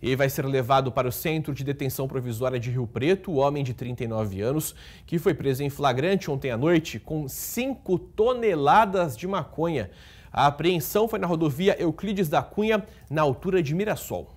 E vai ser levado para o Centro de Detenção Provisória de Rio Preto o homem de 39 anos, que foi preso em flagrante ontem à noite com 5 toneladas de maconha. A apreensão foi na rodovia Euclides da Cunha, na altura de Mirassol.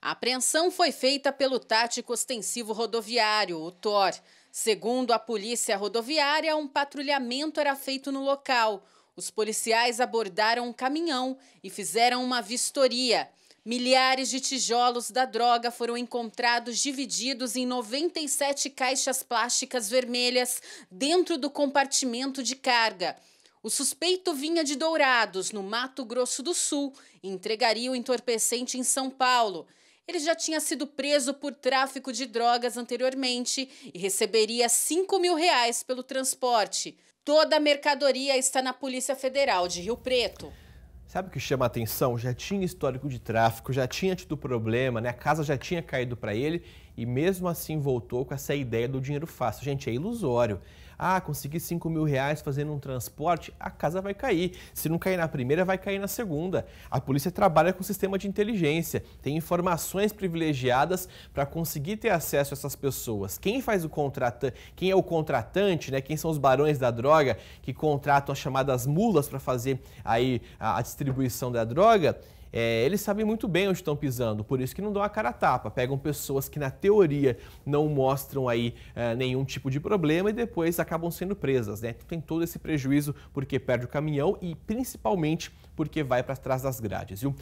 A apreensão foi feita pelo Tático Ostensivo Rodoviário, o TOR. Segundo a polícia rodoviária, um patrulhamento era feito no local. Os policiais abordaram um caminhão e fizeram uma vistoria. Milhares de tijolos da droga foram encontrados divididos em 97 caixas plásticas vermelhas dentro do compartimento de carga. O suspeito vinha de Dourados, no Mato Grosso do Sul, e entregaria o entorpecente em São Paulo. Ele já tinha sido preso por tráfico de drogas anteriormente e receberia 5 mil reais pelo transporte. Toda a mercadoria está na Polícia Federal de Rio Preto. Sabe o que chama a atenção? Já tinha histórico de tráfico, já tinha tido problema, né? A casa já tinha caído para ele e mesmo assim voltou com essa ideia do dinheiro fácil. Gente, é ilusório. Ah, consegui 5 mil reais fazendo um transporte, a casa vai cair. Se não cair na primeira, vai cair na segunda. A polícia trabalha com sistema de inteligência, tem informações privilegiadas para conseguir ter acesso a essas pessoas. Quem faz o contratante, quem é o contratante, né? Quem são os barões da droga que contratam as chamadas mulas para fazer aí a distribuição da droga? É, eles sabem muito bem onde estão pisando, por isso que não dão a cara a tapa. Pegam pessoas que na teoria não mostram aí é, nenhum tipo de problema e depois acabam sendo presas, né? Tem todo esse prejuízo porque perde o caminhão e principalmente porque vai para trás das grades, viu?